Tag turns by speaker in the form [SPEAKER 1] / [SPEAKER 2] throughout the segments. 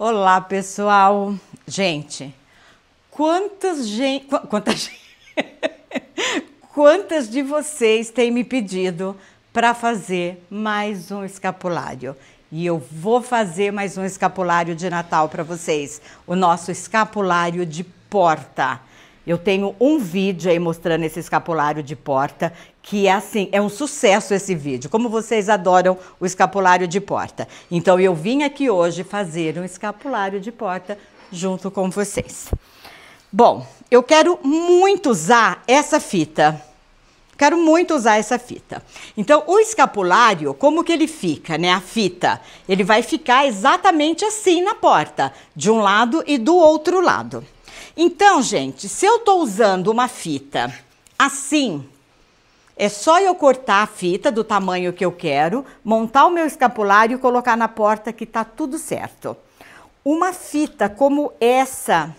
[SPEAKER 1] Olá, pessoal. Gente, quantas gente, quanta gente quantas de vocês têm me pedido para fazer mais um escapulário? E eu vou fazer mais um escapulário de Natal para vocês, o nosso escapulário de porta. Eu tenho um vídeo aí mostrando esse escapulário de porta que é assim, é um sucesso esse vídeo, como vocês adoram o escapulário de porta. Então eu vim aqui hoje fazer um escapulário de porta junto com vocês. Bom, eu quero muito usar essa fita. Quero muito usar essa fita. Então, o escapulário, como que ele fica, né? A fita, ele vai ficar exatamente assim na porta, de um lado e do outro lado. Então, gente, se eu tô usando uma fita assim, é só eu cortar a fita do tamanho que eu quero, montar o meu escapulário e colocar na porta que tá tudo certo. Uma fita como essa,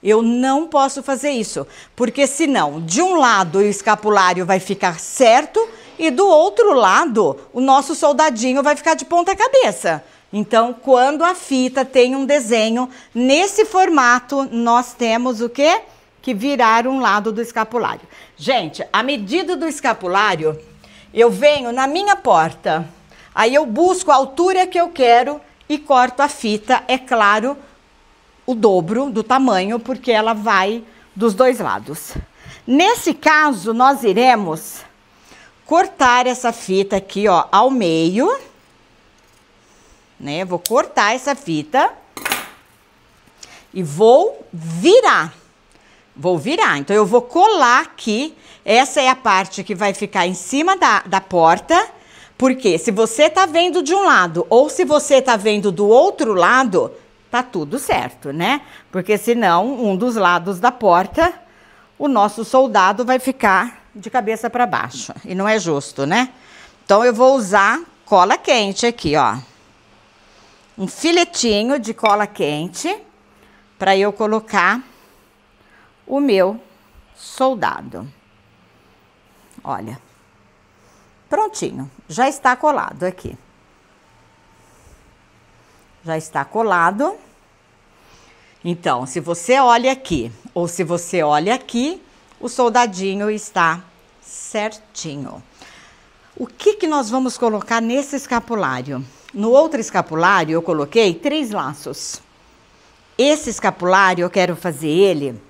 [SPEAKER 1] eu não posso fazer isso, porque senão de um lado o escapulário vai ficar certo e do outro lado o nosso soldadinho vai ficar de ponta cabeça. Então, quando a fita tem um desenho nesse formato, nós temos o quê? que virar um lado do escapulário. Gente, a medida do escapulário, eu venho na minha porta, aí eu busco a altura que eu quero e corto a fita, é claro, o dobro do tamanho, porque ela vai dos dois lados. Nesse caso, nós iremos cortar essa fita aqui, ó, ao meio, né? Vou cortar essa fita e vou virar. Vou virar. Então, eu vou colar aqui. Essa é a parte que vai ficar em cima da, da porta. Porque se você tá vendo de um lado ou se você tá vendo do outro lado, tá tudo certo, né? Porque senão, um dos lados da porta, o nosso soldado vai ficar de cabeça para baixo. E não é justo, né? Então, eu vou usar cola quente aqui, ó. Um filetinho de cola quente para eu colocar o meu soldado. Olha, prontinho, já está colado aqui. Já está colado. Então, se você olha aqui ou se você olha aqui, o soldadinho está certinho. O que, que nós vamos colocar nesse escapulário? No outro escapulário, eu coloquei três laços. Esse escapulário, eu quero fazer ele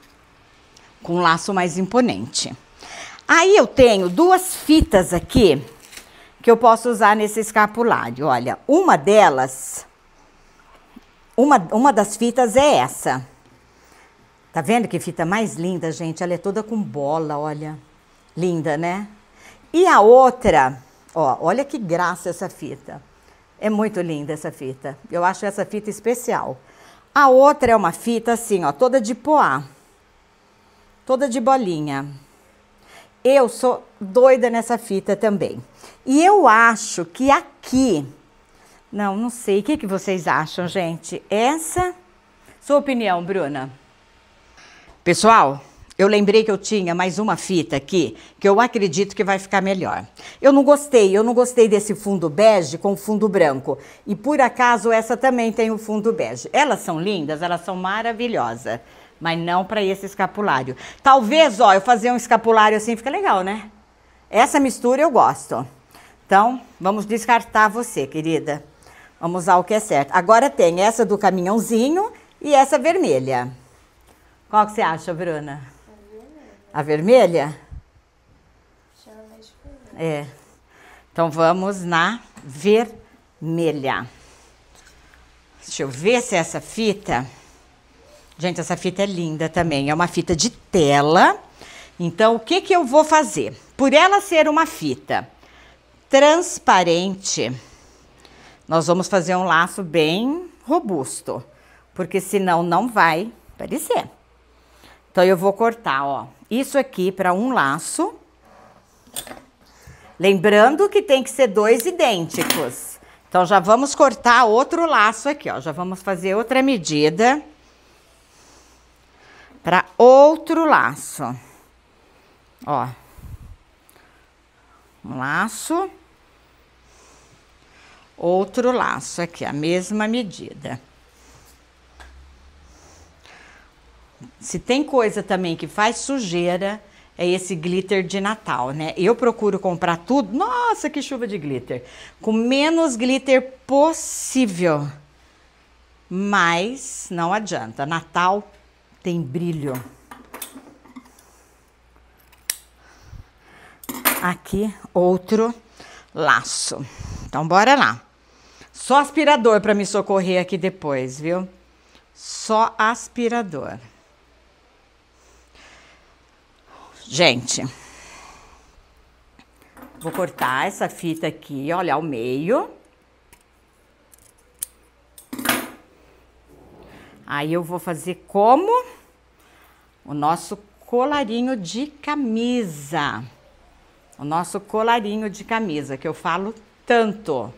[SPEAKER 1] com um laço mais imponente. Aí eu tenho duas fitas aqui que eu posso usar nesse escapulário. Olha, uma delas, uma, uma das fitas é essa. Tá vendo que fita mais linda, gente? Ela é toda com bola, olha. Linda, né? E a outra, ó, olha que graça essa fita. É muito linda essa fita. Eu acho essa fita especial. A outra é uma fita assim, ó, toda de poá toda de bolinha. Eu sou doida nessa fita também. E eu acho que aqui, não, não sei, o que, que vocês acham, gente? Essa, sua opinião, Bruna. Pessoal, eu lembrei que eu tinha mais uma fita aqui, que eu acredito que vai ficar melhor. Eu não gostei, eu não gostei desse fundo bege com fundo branco. E por acaso essa também tem o fundo bege. Elas são lindas, elas são maravilhosas mas não para esse escapulário. Talvez, ó, eu fazer um escapulário assim fica legal, né? Essa mistura eu gosto. Então, vamos descartar você, querida. Vamos usar o que é certo. Agora tem essa do caminhãozinho e essa vermelha. Qual que você acha, Bruna? A vermelha? A vermelha? É. Então vamos na vermelha. Deixa eu ver se é essa fita. Gente, essa fita é linda também. É uma fita de tela. Então, o que, que eu vou fazer? Por ela ser uma fita transparente, nós vamos fazer um laço bem robusto. Porque senão não vai aparecer. Então, eu vou cortar, ó. Isso aqui para um laço. Lembrando que tem que ser dois idênticos. Então, já vamos cortar outro laço aqui, ó. Já vamos fazer outra medida para outro laço. Ó. Um laço. Outro laço aqui, a mesma medida. Se tem coisa também que faz sujeira, é esse glitter de Natal, né? Eu procuro comprar tudo. Nossa, que chuva de glitter! Com menos glitter possível. Mas não adianta. Natal tem brilho. Aqui, outro laço. Então, bora lá. Só aspirador para me socorrer aqui depois, viu? Só aspirador. Gente, vou cortar essa fita aqui, olha, ao meio. Aí eu vou fazer como? o nosso colarinho de camisa. O nosso colarinho de camisa, que eu falo tanto.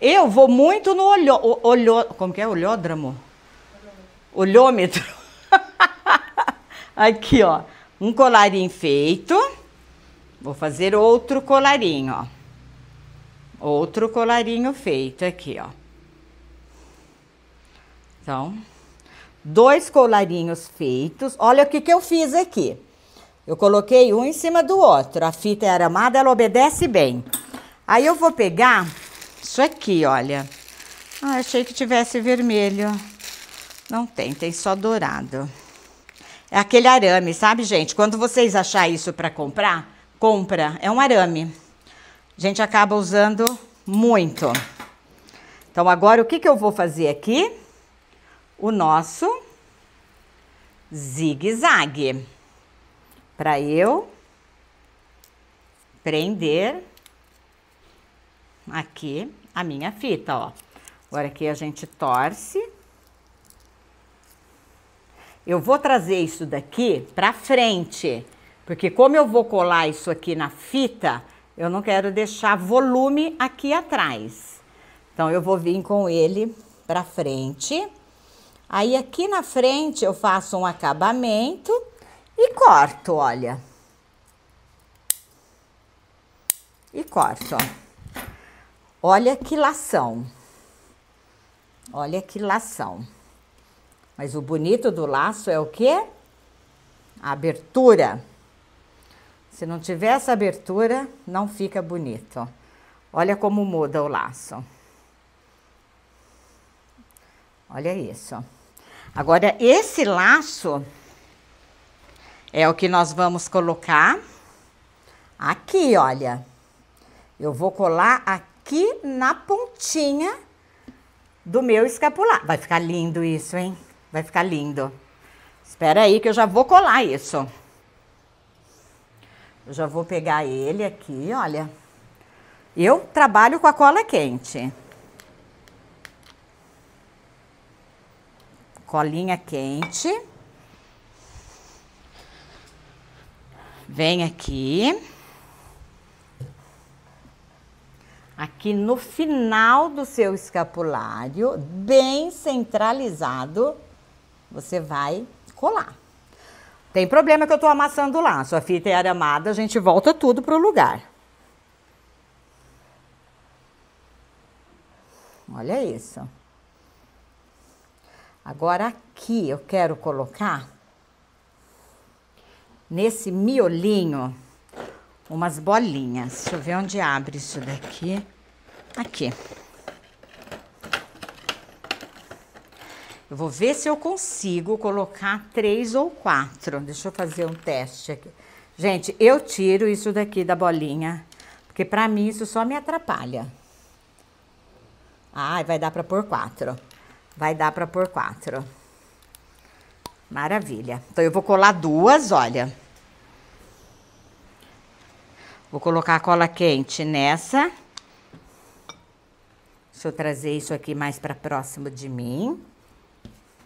[SPEAKER 1] Eu vou muito no olho, olho como que é? Olhódromo? Olhômetro. Aqui, ó. Um colarinho feito. Vou fazer outro colarinho, ó. Outro colarinho feito aqui, ó. Então, dois colarinhos feitos. Olha o que, que eu fiz aqui. Eu coloquei um em cima do outro. A fita é aramada, ela obedece bem. Aí eu vou pegar isso aqui, olha. Ah, achei que tivesse vermelho. Não tem, tem só dourado. É aquele arame, sabe, gente? Quando vocês achar isso para comprar, compra. É um arame. A gente acaba usando muito. Então, agora o que, que eu vou fazer aqui? o nosso zigue-zague para eu prender aqui a minha fita, ó. Agora aqui a gente torce. Eu vou trazer isso daqui para frente, porque como eu vou colar isso aqui na fita, eu não quero deixar volume aqui atrás. Então eu vou vir com ele para frente. Aí aqui na frente eu faço um acabamento e corto, olha. E corto, ó. Olha que lação. Olha que lação. Mas o bonito do laço é o quê? A abertura. Se não tiver essa abertura, não fica bonito. Olha como muda o laço. Olha isso. Agora, esse laço é o que nós vamos colocar aqui, olha. Eu vou colar aqui na pontinha do meu escapular. Vai ficar lindo isso, hein? Vai ficar lindo. Espera aí que eu já vou colar isso. Eu já vou pegar ele aqui, olha. Eu trabalho com a cola quente. colinha quente. Vem aqui. Aqui no final do seu escapulário, bem centralizado, você vai colar. Tem problema que eu tô amassando lá. Sua fita é aramada, a gente volta tudo pro lugar. Olha isso. Agora aqui eu quero colocar nesse miolinho umas bolinhas. Deixa eu ver onde abre isso daqui. Aqui. Eu vou ver se eu consigo colocar três ou quatro. Deixa eu fazer um teste aqui. Gente, eu tiro isso daqui da bolinha, porque pra mim isso só me atrapalha. Ai, vai dar pra pôr quatro. Vai dar para pôr quatro. Maravilha. Então, eu vou colar duas, olha. Vou colocar a cola quente nessa. Deixa eu trazer isso aqui mais para próximo de mim.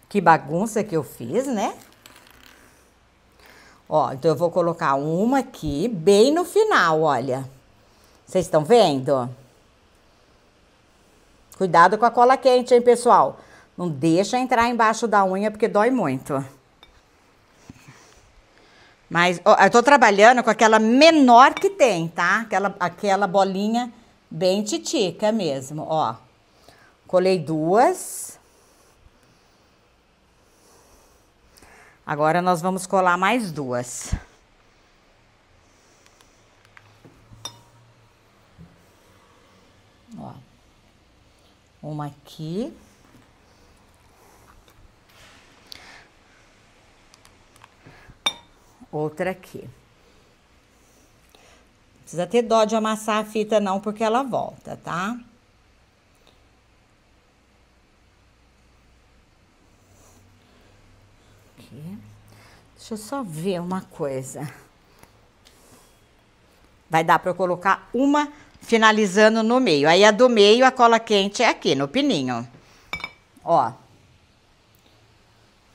[SPEAKER 1] Que bagunça que eu fiz, né? Ó, então eu vou colocar uma aqui bem no final, olha. Vocês estão vendo? Cuidado com a cola quente, hein, pessoal? Não deixa entrar embaixo da unha porque dói muito. Mas ó, eu tô trabalhando com aquela menor que tem, tá? Aquela, aquela bolinha bem titica mesmo, ó. Colei duas. Agora nós vamos colar mais duas. Ó. Uma aqui. Outra aqui. Não precisa ter dó de amassar a fita não, porque ela volta, tá? Aqui. Deixa eu só ver uma coisa. Vai dar para eu colocar uma finalizando no meio. Aí a do meio, a cola quente é aqui, no pininho. Ó.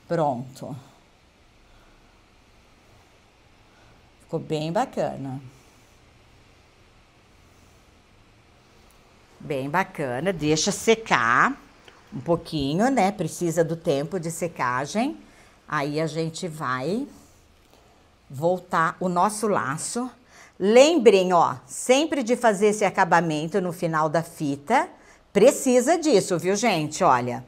[SPEAKER 1] Pronto. Ficou bem bacana. Bem bacana, deixa secar um pouquinho, né? Precisa do tempo de secagem. Aí a gente vai voltar o nosso laço. Lembrem, ó, sempre de fazer esse acabamento no final da fita. Precisa disso, viu, gente? Olha,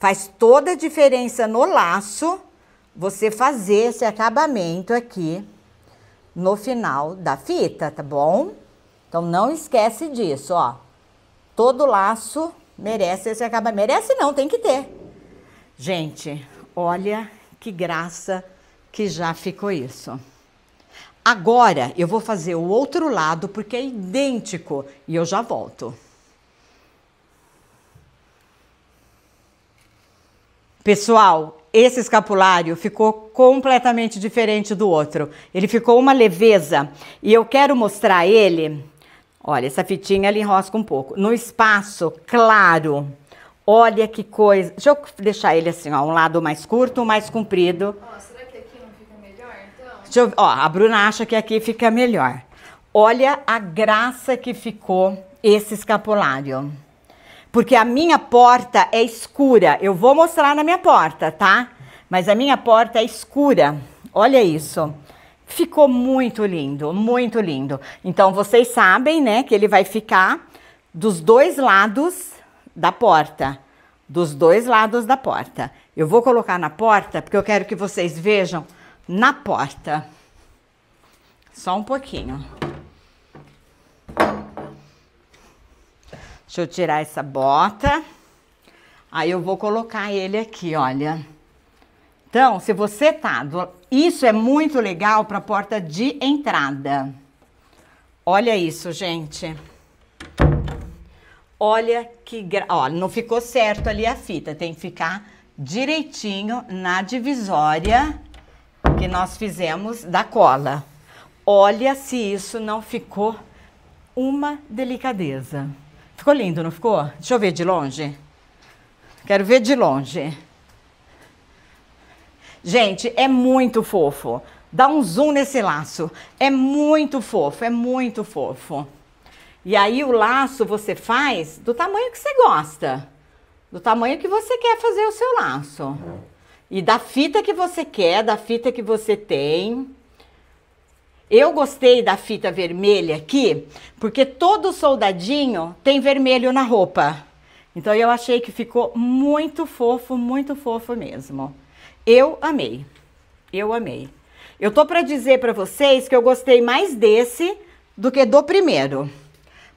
[SPEAKER 1] faz toda a diferença no laço você fazer esse acabamento aqui no final da fita, tá bom? Então não esquece disso, ó. Todo laço merece esse acabamento. Merece não, tem que ter. Gente, olha que graça que já ficou isso. Agora eu vou fazer o outro lado porque é idêntico e eu já volto. Pessoal, esse escapulário ficou completamente diferente do outro. Ele ficou uma leveza e eu quero mostrar ele. Olha, essa fitinha ele enrosca um pouco. No espaço claro. Olha que coisa. Deixa eu deixar ele assim, ó, um lado mais curto, mais comprido. Ó, será que aqui não fica melhor, então? Deixa eu, ó, a Bruna acha que aqui fica melhor. Olha a graça que ficou esse escapulário porque a minha porta é escura. Eu vou mostrar na minha porta, tá? Mas a minha porta é escura. Olha isso. Ficou muito lindo, muito lindo. Então vocês sabem, né, que ele vai ficar dos dois lados da porta, dos dois lados da porta. Eu vou colocar na porta porque eu quero que vocês vejam na porta. Só um pouquinho. Deixa eu tirar essa bota. Aí eu vou colocar ele aqui, olha. Então, se você tá... Do... Isso é muito legal para porta de entrada. Olha isso, gente. Olha que... Gra... Ó, não ficou certo ali a fita. Tem que ficar direitinho na divisória que nós fizemos da cola. Olha se isso não ficou uma delicadeza. Ficou lindo, não ficou? Deixa eu ver de longe. Quero ver de longe. Gente, é muito fofo. Dá um zoom nesse laço. É muito fofo, é muito fofo. E aí o laço você faz do tamanho que você gosta. Do tamanho que você quer fazer o seu laço. Uhum. E da fita que você quer, da fita que você tem. Eu gostei da fita vermelha aqui, porque todo soldadinho tem vermelho na roupa. Então eu achei que ficou muito fofo, muito fofo mesmo. Eu amei. Eu amei. Eu tô para dizer para vocês que eu gostei mais desse do que do primeiro.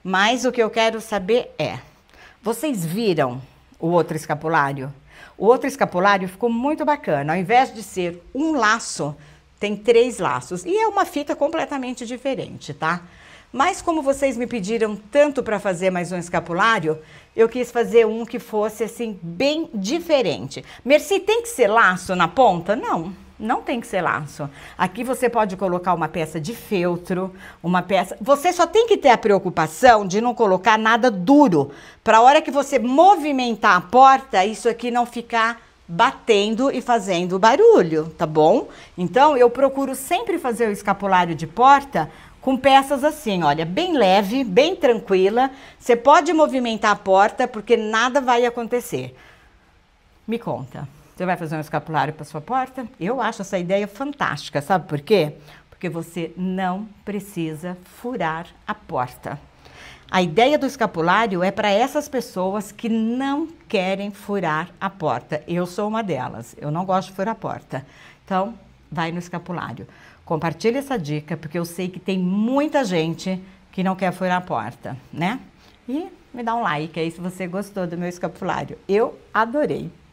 [SPEAKER 1] Mas o que eu quero saber é: vocês viram o outro escapulário? O outro escapulário ficou muito bacana. Ao invés de ser um laço, tem três laços e é uma fita completamente diferente, tá? Mas como vocês me pediram tanto para fazer mais um escapulário, eu quis fazer um que fosse assim bem diferente. Merci, tem que ser laço na ponta? Não. Não tem que ser laço. Aqui você pode colocar uma peça de feltro, uma peça. Você só tem que ter a preocupação de não colocar nada duro, para a hora que você movimentar a porta, isso aqui não ficar batendo e fazendo barulho, tá bom? Então eu procuro sempre fazer o escapulário de porta com peças assim, olha, bem leve, bem tranquila. Você pode movimentar a porta porque nada vai acontecer. Me conta, você vai fazer um escapulário para sua porta? Eu acho essa ideia fantástica, sabe por quê? Porque você não precisa furar a porta. A ideia do escapulário é para essas pessoas que não querem furar a porta. Eu sou uma delas. Eu não gosto de furar a porta. Então, vai no escapulário. Compartilhe essa dica, porque eu sei que tem muita gente que não quer furar a porta, né? E me dá um like aí se você gostou do meu escapulário. Eu adorei.